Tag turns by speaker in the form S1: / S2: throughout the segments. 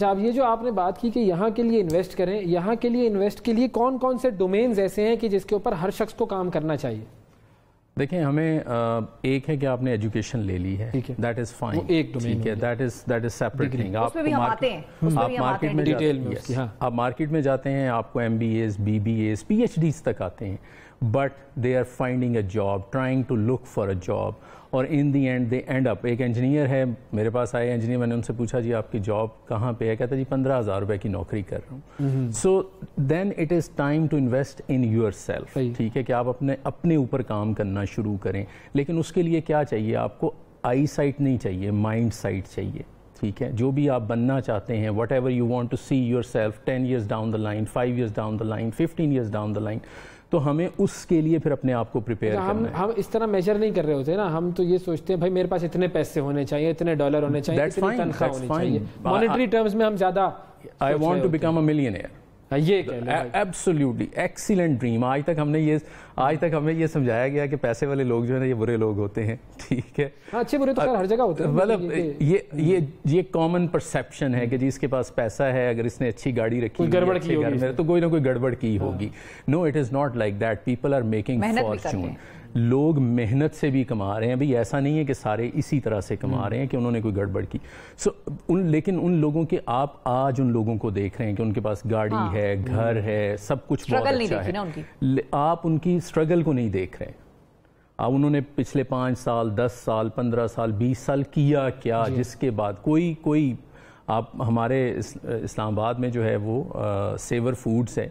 S1: अच्छा अब ये जो आपने बात की कि यहाँ के लिए इन्वेस्ट करें यहाँ के लिए इन्वेस्ट के लिए कौन कौन से डोमेन्स ऐसे हैं कि जिसके ऊपर हर शख्स को काम करना चाहिए
S2: देखें हमें एक है कि आपने एजुकेशन ले ली है दैट इज फाइन एक ठीक है that is that is separate thing आप आप मार्केट में डिटेल में हाँ। आप मार्केट में जाते हैं आपको M B S B B S P H Ds तक आते हैं but they are finding a job, trying to look for a job. Or in the end, they end up. An engineer has come to me. I engineer. I asked him, where is your job? He said, I am doing a job So then it is time to invest in yourself. Okay, you have to start yourself. But what do you need for that? You don't need eyesight, you need mindset. ठीक है जो आप बनना चाहते हैं whatever you want to see yourself self ten years down the line five years down तो हमें उसके लिए फिर अपने आप को प्रिपेयर करना है हम
S1: इस तरह मेजर नहीं कर रहे होते ना हम तो ये सोचते हैं भाई मेरे पास इतने पैसे होने चाहिए इतने डॉलर होने चाहिए मॉनिटरी टर्म्स में हम ज्यादा I want to
S2: become a हाँ, ये एब्सोल्यूटली एक्सीलेंट ड्रीम आज तक हमने ये आज तक हमें ये समझाया गया कि पैसे वाले लोग जो है ना ये बुरे लोग होते हैं ठीक है
S1: हाँ, अच्छे बुरे तो हर जगह होते हैं मतलब
S2: ये ये ये कॉमन परसेप्शन है कि जी इसके पास पैसा है अगर इसने अच्छी गाड़ी रखी गड़बड़ की होगी तो कोई ना कोई गड़बड़ की हाँ। होगी no it is not like that people are making fortune लोग मेहनत से भी कमा रहे हैं भाई ऐसा नहीं है कि सारे इसी तरह से कमा हम्म। रहे हैं कि उन्होंने कोई गड़बड़ की सो so, उन लेकिन उन लोगों के आप आज उन लोगों को देख रहे हैं कि उनके पास गाड़ी हाँ। है हम्म। घर है सब कुछ बहुत अच्छा है उनकी। आप उनकी स्ट्रगल को नहीं देख रहे अब उन्होंने पिछले पाँच साल दस साल पंद्रह साल बीस साल किया क्या जिसके बाद कोई कोई आप हमारे इस्लामाबाद में जो है वो आ, सेवर फूड्स है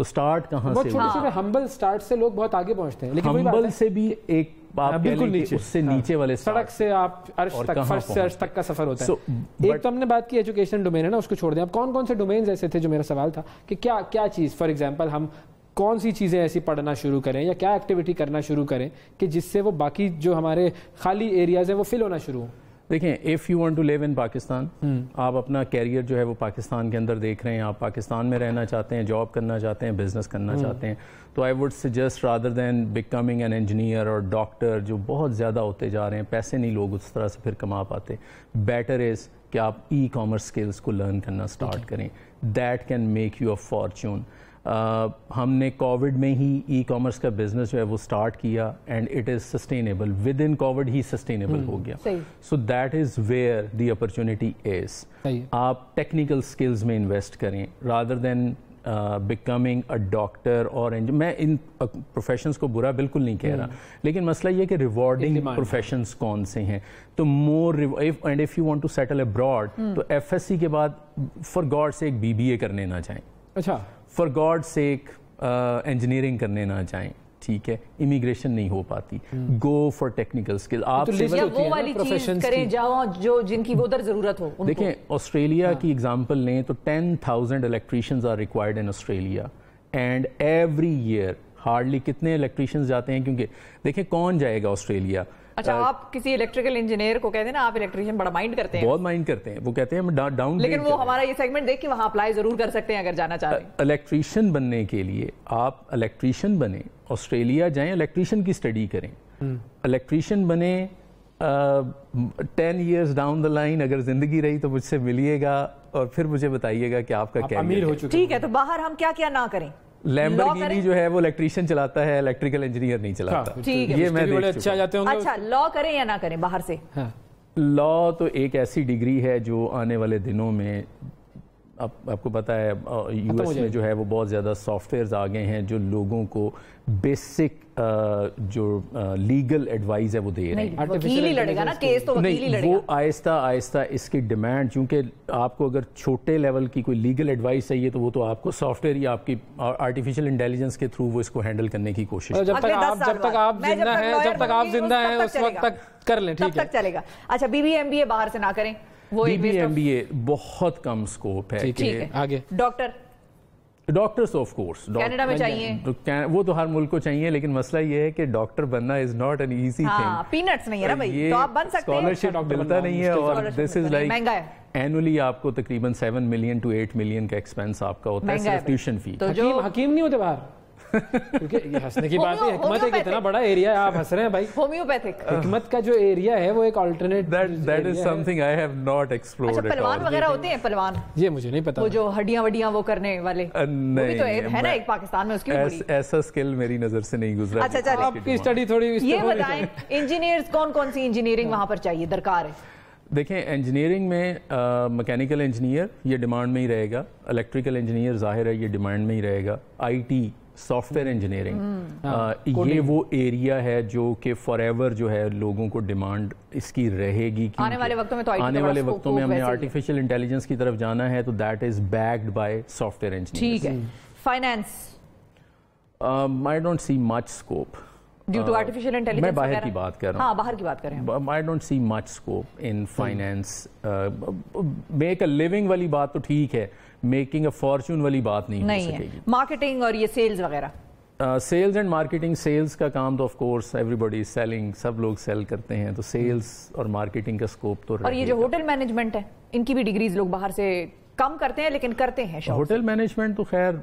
S2: तो स्टार्ट कहाँ से छोटे छोटे
S1: हम्बल स्टार्ट से लोग बहुत आगे पहुंचते हैं लेकिन हम्बल से भी एक आप हाँ, बिल्कुल नीचे उससे हाँ। नीचे वाले सड़क से आप अर्श तक फर्श से अर्श तक का सफर होता so, है but, एक तो हमने बात की एजुकेशन डोमेन है ना उसको छोड़ दें अब कौन कौन से डोमेन्स ऐसे थे जो मेरा सवाल था कि क्या क्या चीज़ फॉर एग्जाम्पल हम कौन सी चीज़ें ऐसी पढ़ना शुरू करें या क्या एक्टिविटी करना शुरू करें कि जिससे वो बाकी जो हमारे खाली एरियाज हैं वो फिल होना शुरू हो
S2: देखें if you want to live in Pakistan आप अपना कैरियर जो है वो पाकिस्तान के अंदर देख रहे हैं आप पाकिस्तान में रहना चाहते हैं जॉब करना चाहते हैं बिजनेस करना hmm. चाहते हैं तो I would suggest rather than becoming an engineer और डॉक्टर जो बहुत ज़्यादा होते जा रहे हैं पैसे नहीं लोग उस तरह से फिर कमा पाते बेटर इज़ कि आप ई कॉमर्स स्किल्स को लर्न करना स्टार्ट करें that can make you a fortune हमने कोविड में ही ई कॉमर्स का बिजनेस जो है वो स्टार्ट किया and it is sustainable within Covid ही सस्टेनेबल हो हम्म, गया so that is where the opportunity is आप टेक्निकल स्किल्स में इन्वेस्ट करें rather than becoming a doctor और मैं इन प्रोफेशंस को बुरा बिल्कुल नहीं कह रहा हम्म। लेकिन मसला ये कि रिवॉर्डिंग प्रोफेशंस कौन से हैं तो more and if you want to settle abroad तो एफएससी के बाद फॉर गॉड से एक बीबीए करने ना जाएं अच्छा फॉर गॉड सेक इंजीनियरिंग करने ना जाएं ठीक है इमिग्रेशन नहीं हो पाती गो फॉर टेक्निकल स्किल आप तो वो वाली चीज करें
S3: जाओ जो जिनकी वो उधर जरूरत हो देखें
S2: ऑस्ट्रेलिया हाँ। की एग्जांपल लें तो ten thousand electricians are required in Australia and every year hardly कितने इलेक्ट्रीशियंस जाते हैं क्योंकि देखें कौन जाएगा ऑस्ट्रेलिया अच्छा uh, आप
S3: किसी इलेक्ट्रिकल इंजीनियर को कहते हैं ना आप इलेक्ट्रिशियन बड़ा माइंड करते हैं बहुत
S2: माइंड करते हैं वो कहते हैं हम डाउन लेकिन वो
S3: हमारा ये सेगमेंट देख के वहाँ अप्लाई जरूर कर सकते हैं अगर जाना चाहते हैं
S2: इलेक्ट्रीशियन बनने के लिए आप इलेक्ट्रीशियन बने ऑस्ट्रेलिया जाएं इलेक्ट्रीशियन की स्टडी करें इलेक्ट्रीशियन hmm. बने ten years down the line अगर जिंदगी रही तो मुझसे मिलिएगा और फिर मुझे बताइएगा कि आपका क्या अमीर हो चुका
S3: ठीक है तो बाहर हम क्या क्या ना करें
S2: लैम्बर्गिनी जो है वो इलेक्ट्रीशियन चलाता है इलेक्ट्रिकल इंजीनियर नहीं हाँ, चलाता हाँ, ठीक है ये मैं देख अच्छा जाते
S3: होंगे अच्छा लॉ करें या ना करें बाहर से हाँ।
S2: लॉ तो एक ऐसी डिग्री है जो आने वाले दिनों में आप, आपको पता है यूएस में जो है वो बहुत ज़्यादा सॉफ्टवेयर्स आ गए हैं जो लोगों को बेसिक जो लीगल एडवाइस है वो दे रहे हैं
S1: वकील ही लड़ेगा ना केस तो वकील ही
S3: लड़ेगा वो
S2: आहिस्ता आहिस्ता इसकी डिमांड चूंकि आपको अगर छोटे लेवल की कोई लीगल एडवाइस चाहिए तो वो तो आपको सॉफ्टवेयर या आपकी आर्टिफिशियल इंटेलिजेंस के थ्रू वो इसको हैंडल करने की कोशिश जब
S3: तक आप जब तक आप जिंदा हैं जब तक आप
S1: जिंदा हैं उस वक्त तक कर लें ठीक है
S3: चलेगा अच्छा बीबी एमबीए बाहर से ना करें वो बीबीएमबीए
S2: बहुत कम स्कोप है आगे doctor doctors of course Canada में चाहिए तो वो तो हर मुल्क को चाहिए लेकिन मसला ये है कि डॉक्टर बनना is not an easy thing
S3: peanuts नहीं है ना भाई तो आप बन सकते हैं स्कॉलरशिप
S2: मिलता नहीं है और दिस इज लाइक एनुअली आपको तकरीबन seven million to eight million का एक्सपेंस
S1: आपका होता है ट्यूशन फी तो जो हकीम नहीं होते बाहर क्योंकि हंसने की बात है हिकमत है इतना बड़ा एरिया है आप हंस रहे हैं भाई होम्योपैथिक हाँ। हिकमत का जो एरिया है वो एक alternate that that is something I have not explored अच्छा पहलवान वगैरह
S3: होते हैं पहलवान
S1: ये मुझे नहीं पता वो जो हड्डियां
S3: वड्डियां वो करने वाले तो नहीं तो है ना एक पाकिस्तान में उसकी
S2: ऐसा स्किल मेरी नजर से नहीं गुजरा अच्छा अच्छा आपकी स्टडी थोड़ी
S1: ये बताएं
S3: इंजीनियर्स कौन कौन सी इंजीनियरिंग हाँ। वहां पर चाहिए दरकार
S2: है देखें इंजीनियरिंग में मैकेनिकल इंजीनियर ये डिमांड में ही रहेगा इलेक्ट्रिकल इंजीनियर जाहिर है ये डिमांड में ही रहेगा आईटी सॉफ्टवेयर इंजीनियरिंग हम्म। हाँ। ये वो एरिया है जो कि फॉर एवर जो है लोगों को डिमांड इसकी रहेगी आने
S3: वाले वक्तों में तो आने वाले वक्तों में हमने
S2: आर्टिफिशियल इंटेलिजेंस की तरफ जाना है तो that is backed by software engineer ठीक है finance I don't see much scope due to
S3: artificial intelligence बाहर की बात कर रहा हाँ, हूँ बाहर की बात कर रहे
S2: हैं I don't see much scope in finance make a living वाली बात तो ठीक है मेकिंग अ फॉर्चून वाली बात नहीं, नहीं हो सकेगी
S3: मार्केटिंग और ये सेल्स वगैरह
S2: सेल्स एंड मार्केटिंग सेल्स का काम तो ऑफ कोर्स एवरीबॉडी सेलिंग सब लोग सेल करते हैं तो सेल्स hmm. और मार्केटिंग का स्कोप तो और ये जो
S3: होटल मैनेजमेंट है इनकी भी डिग्रीज लोग बाहर से कम करते हैं लेकिन करते हैं
S2: होटल मैनेजमेंट तो खैर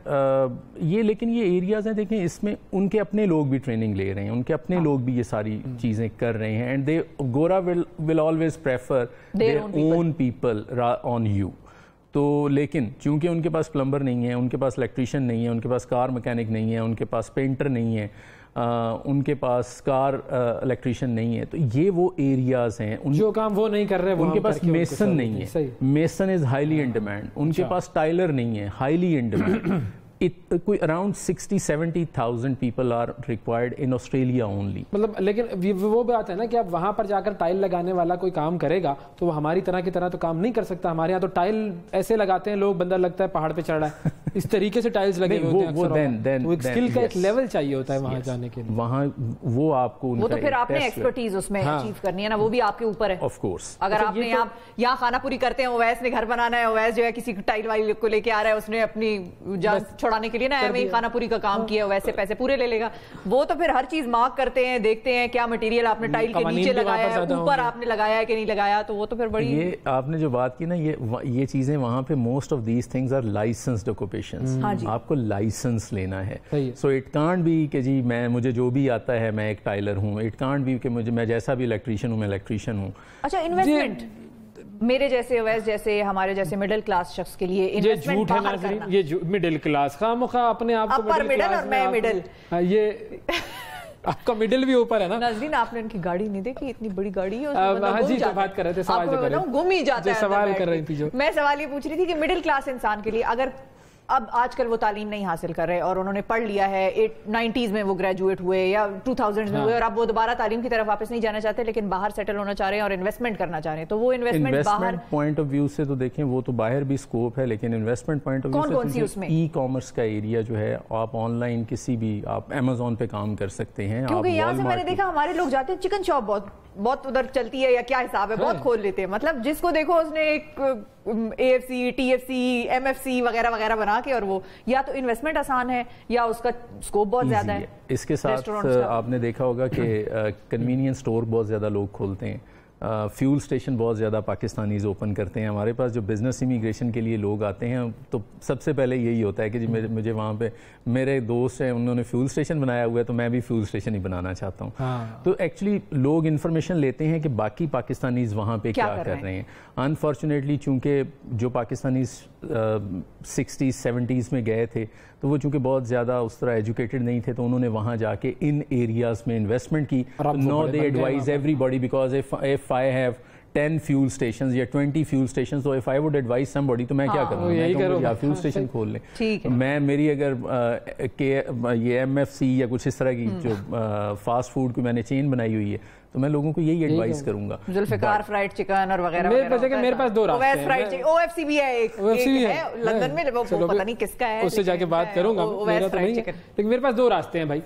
S2: ये लेकिन ये एरियाज हैं देखें इसमें उनके अपने लोग भी ट्रेनिंग ले रहे हैं उनके अपने हाँ। लोग भी ये सारी हम्म। चीजें कर रहे हैं एंड दे गोरा will always prefer their own people on you तो लेकिन चूंकि उनके पास प्लम्बर नहीं है उनके पास इलेक्ट्रिशियन नहीं है उनके पास कार मैकेनिक नहीं है उनके पास पेंटर नहीं है उनके पास कार इलेक्ट्रिशियन नहीं है तो ये वो एरियाज हैं उन जो काम वो नहीं कर रहे उनके पास मेसन अच्छा। नहीं है mason is highly in demand उनके पास टाइलर नहीं है highly in demand it around 60 70000 people are required in australia only
S1: मतलब लेकिन वो बात है ना कि आप वहां पर जाकर टाइल लगाने वाला कोई काम करेगा तो वो हमारी तरह की तरह तो काम नहीं कर सकता हमारे यहाँ तो टाइल ऐसे लगाते हैं लोग बंदा लगता है पहाड़ पे चढ़ रहा है इस तरीके से टाइल्स लगे होते हैं then, देन देन स्किल का एक लेवल चाहिए होता है वहां जाने के लिए
S2: वहां वो आपको वो तो फिर आपने एक्सपर्टीज उसमें अचीव हाँ।
S3: करनी है ना वो भी आपके ऊपर है
S2: ऑफ अगर तो आपने
S3: आप तो- यहाँ खाना पूरी करते हैं ओवैस ने घर बनाना है ओवैस जो है किसी टाइल वाइल को लेके आ रहा है उसने अपनी जान छोड़ाने के लिए ना एम खानापुरी का काम हाँ। किया वैसे पैसे पूरे ले लेगा वो तो फिर हर चीज मार्क करते हैं देखते हैं क्या मटेरियल आपने टाइल के नीचे लगाया है ऊपर आपने लगाया है कि नहीं लगाया तो वो तो फिर बड़ी ये
S2: आपने जो बात की ना ये ये चीजें वहां पे most of these things are licensed occupation आपको लाइसेंस लेना है सो इट कांट बी कि जी मैं मुझे जो भी आता है मैं एक टाइलर हूँ इट कांट बी कि मुझे मैं जैसा भी इलेक्ट्रीशियन हूँ मैं इलेक्ट्रीशियन हूँ
S3: अच्छा इन्वेस्टमेंट मेरे जैसे अवैस जैसे हमारे जैसे मिडिल क्लास शख्स के लिए ये झूठ है ना
S1: ये मिडिल क्लास खाम खा अपने आप को मिडिल और मैं मिडिल हाँ, ये आपका मिडिल भी ऊपर है ना नजदीन
S3: आपने उनकी गाड़ी नहीं देखी इतनी बड़ी गाड़ी है हाँ जी जो बात
S1: कर रहे थे सवाल जो कर रहे गुम ही जाते सवाल कर रही थी जो
S3: मैं सवाल ये पूछ रही थी कि मिडिल क्लास इंसान के लिए अगर अब आजकल वो तालीम नहीं हासिल कर रहे और उन्होंने पढ़ लिया है एट नाइन्टीज में वो ग्रेजुएट हुए या टू थाउजेंड में हाँ। हुए और अब वो दोबारा तालीम की तरफ वापस नहीं जाना चाहते लेकिन बाहर सेटल होना चाह रहे हैं और इन्वेस्टमेंट करना चाह रहे हैं तो वो इन्वेस्टमेंट बाहर
S2: पॉइंट ऑफ व्यू से तो देखें वो तो बाहर भी स्कोप है लेकिन इन्वेस्टमेंट पॉइंट ऑफ व्यू कौन उसमें ई कॉमर्स का एरिया जो है आप ऑनलाइन किसी भी आप अमेजोन पे काम कर सकते हैं क्योंकि यहाँ से मैंने
S3: देखा हमारे लोग जाते हैं चिकन शॉप बहुत बहुत उधर चलती है या क्या हिसाब है हाँ। बहुत खोल लेते हैं मतलब जिसको देखो उसने एक A F C T F C M F C वगैरह वगैरह बना के और वो या तो इन्वेस्टमेंट आसान है या उसका स्कोप बहुत ज्यादा है
S2: इसके साथ आपने देखा होगा कि कन्वीनियंस स्टोर बहुत ज्यादा लोग खोलते हैं फ्यूल स्टेशन बहुत ज़्यादा पाकिस्तानीज ओपन करते हैं हमारे पास जो बिज़नेस इमिग्रेशन के लिए लोग आते हैं तो सबसे पहले यही होता है कि जी मेरे मुझे वहाँ पे मेरे दोस्त हैं उन्होंने फ्यूल स्टेशन बनाया हुआ है तो मैं भी फ्यूल स्टेशन ही बनाना चाहता हूँ हाँ। तो एक्चुअली लोग इन्फॉर्मेशन लेते हैं कि बाकी पाकिस्तानीज वहाँ पर क्या, क्या कर, रहे हैं अनफॉर्चुनेटली चूँकि जो पाकिस्तानीज सिक्सटीज़ सेवेंटीज़ में गए थे तो वो चूँकि बहुत ज़्यादा उस तरह एजुकेटेड नहीं थे तो उन्होंने वहाँ जाके इन एरियाज़ में इन्वेस्टमेंट की no they advise everybody because if if I have 10 fuel station या 20 fuel stations so if I would advise somebody तो मैं क्या करूँ या फ्यूल स्टेशन खोल लें मैं मेरी अगर के ये एम एफ सी या कुछ इस तरह की हम्म। जो फास्ट फूड की मैंने चेन बनाई हुई है तो मैं लोगों को यही एडवाइस करूंगा
S3: जुल्फिकार फ्राइड चिकन और वगैरह मेरे पास मेरे पास दो रास्ते हैं फ्राइड चिकन ओएफसी भी है एक ओएफसी है, है लंदन में वो पता नहीं किसका है उससे जाके बात करूंगा मेरा तो नहीं लेकिन
S1: मेरे पास दो रास्ते हैं भाई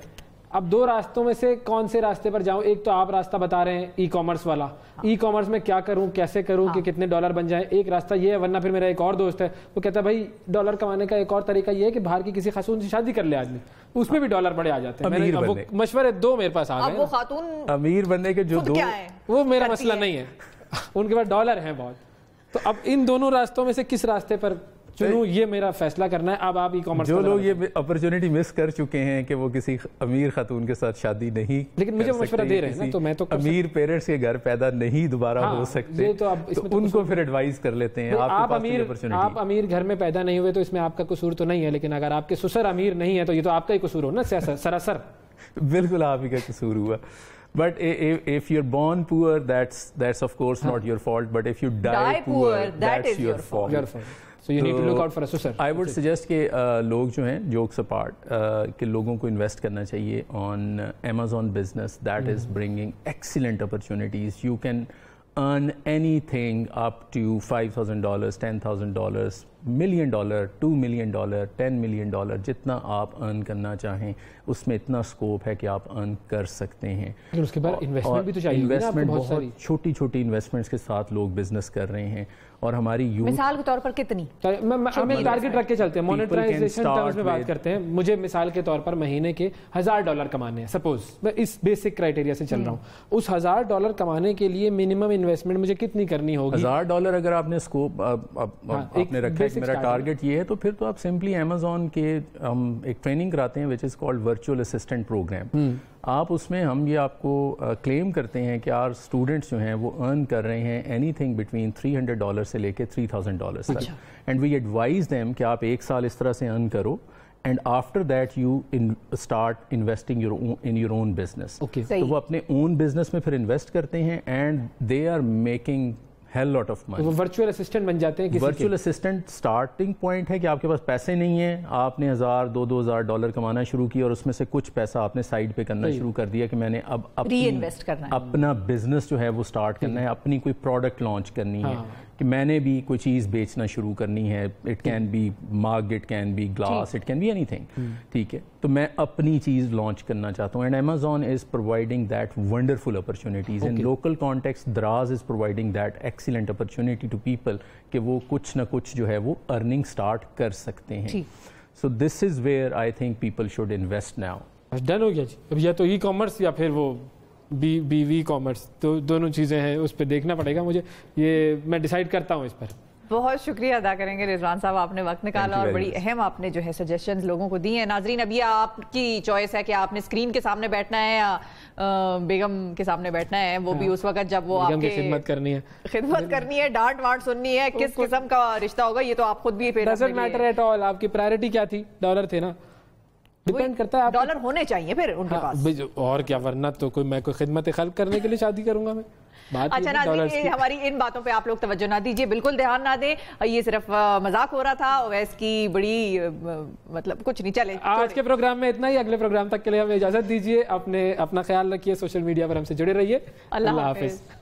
S1: अब दो रास्तों में से कौन से रास्ते पर जाऊं एक तो आप रास्ता बता रहे हैं ई कॉमर्स वाला ई हाँ। कॉमर्स में क्या करूं कैसे करूं हाँ। कि कितने डॉलर बन जाए एक रास्ता ये है वरना फिर मेरा एक और दोस्त है वो कहता है भाई डॉलर कमाने का एक और तरीका ये है कि बाहर की किसी खासून से शादी कर ले आदमी उसमें भी डॉलर बड़े आ जाते हैं मशवरे दो मेरे पास आ
S3: गए
S1: अमीर बनने के जो दो वो मेरा मसला नहीं है उनके पास डॉलर है बहुत तो अब इन दोनों रास्तों में से किस रास्ते पर चुनूं तो तो ये मेरा फैसला करना है अब आप ई कॉमर्स जो लोग ये
S2: अपॉर्चुनिटी मिस कर चुके हैं कि वो किसी अमीर खातून के साथ शादी नहीं लेकिन मुझे मशवरा दे रहे हैं ना तो मैं तो अमीर पेरेंट्स के घर पैदा नहीं दोबारा हो हाँ, सकते तो, तो उनको फिर एडवाइस कर लेते हैं आप अमीर आप
S1: अमीर घर में पैदा नहीं हुए तो इसमें आपका कसूर तो नहीं है लेकिन अगर आपके ससुर अमीर नहीं है तो ये तो आपका ही कसूर हो ना सरासर बिल्कुल आप ही का कसूर हुआ But if, if you're born poor, that's that's of course huh. हाँ। not your
S2: fault. But if you die, die poor, poor, that that's your, your fault. Your fault. So you need to look out for sir I would suggest कि uh, लोग जो हैं jokes apart uh, कि लोगों को invest करना चाहिए on Amazon business that is bringing excellent opportunities you can five thousand up ten $5,000, $10,000 million dollar to million dollar ten million dollar जितना आप अर्न करना चाहें उसमें इतना स्कोप है कि आप अर्न कर सकते हैं उसके बाद इन्वेस्टमेंट भी तो चाहिए इन्वेस्टमेंट बहुत, बहुत छोटी छोटी इन्वेस्टमेंट्स के साथ
S1: लोग बिजनेस कर रहे हैं और हमारी यूथ मिसाल
S3: के तौर पर कितनी तो हमें टारगेट रख
S1: के चलते हैं मोनेटाइजेशन टर्म्स में बात करते हैं मुझे मिसाल के तौर पर महीने के हजार डॉलर कमाने हैं सपोज मैं इस बेसिक क्राइटेरिया से चल रहा हम्म। हूँ उस हजार डॉलर कमाने के लिए मिनिमम इन्वेस्टमेंट मुझे कितनी करनी होगी हजार डॉलर अगर आपने स्कोप हाँ, आपने रखा मेरा टारगेट ये है तो फिर तो आप
S2: सिंपली अमेजोन के हम एक ट्रेनिंग कराते हैं which is called virtual assistant program आप उसमें हम ये आपको क्लेम करते हैं कि आर स्टूडेंट्स जो हैं वो अर्न कर रहे हैं anything between three hundred dollar से लेकर थ्री थाउजेंड डॉलर तक एंड वी एडवाइज दैम कि आप एक साल इस तरह से अर्न करो and after that you start investing in your own business तो वो अपने ओन बिजनेस में फिर इन्वेस्ट करते हैं and they are making hell lot of money
S1: virtual assistant बन जाते हैं वर्चुअल
S2: असिस्टेंट स्टार्टिंग पॉइंट है कि आपके पास पैसे नहीं है आपने हज़ार दो दो हज़ार डॉलर कमाना शुरू किया और उसमें से कुछ पैसा आपने साइड पे करना शुरू कर दिया कि मैंने अब अपनी, इन्वेस्ट करना है अपना बिजनेस जो है वो स्टार्ट करना है अपनी कोई प्रोडक्ट लॉन्च करनी है हाँ। कि मैंने भी कोई चीज़ बेचना शुरू करनी है it can be mug it can be glass it can be any ठीक है तो मैं अपनी चीज़ लॉन्च करना चाहता हूँ and Amazon is providing that wonderful opportunities in local contexts Daraz is providing that excellent opportunity to people कि वो कुछ ना कुछ जो है वो अर्निंग स्टार्ट कर सकते
S1: हैं so this is where I think people should invest now done हो गया जी अब या तो ई कॉमर्स या फिर वो बी बी वी कॉमर्स तो दोनों चीज़ें हैं उस पर देखना पड़ेगा मुझे ये मैं डिसाइड करता हूँ इस पर
S3: बहुत शुक्रिया अदा करेंगे रिजवान साहब आपने वक्त निकाला और बड़ी अहम आपने जो है सजेशन लोगों को दी है नाजरीन अब ये आपकी चॉइस है कि आपने स्क्रीन के सामने बैठना है या बेगम के सामने बैठना है वो भी हाँ। उस वक्त जब वो आपकी खिदमत करनी है खिदमत करनी है डांट वांट सुननी है किस किस्म का रिश्ता होगा ये तो आप खुद भी मैटर एट ऑल आपकी
S1: प्रायोरिटी क्या थी डॉलर थे ना
S3: डिपेंड करता है डॉलर होने चाहिए फिर उनके हाँ,
S1: पास और क्या वरना तो कोई मैं कोई खिदमत खल्क करने के लिए शादी करूंगा मैं बात अच्छा दीजिए हमारी
S3: इन बातों पे आप लोग तवज्जो ना दीजिए बिल्कुल ध्यान ना दें ये सिर्फ मजाक हो रहा था ओवैस की बड़ी मतलब कुछ नहीं चले
S1: आज के प्रोग्राम में इतना ही अगले प्रोग्राम तक के लिए हमें इजाजत दीजिए अपने अपना ख्याल रखिए सोशल मीडिया पर हमसे जुड़े रहिए अल्लाह हाफिज़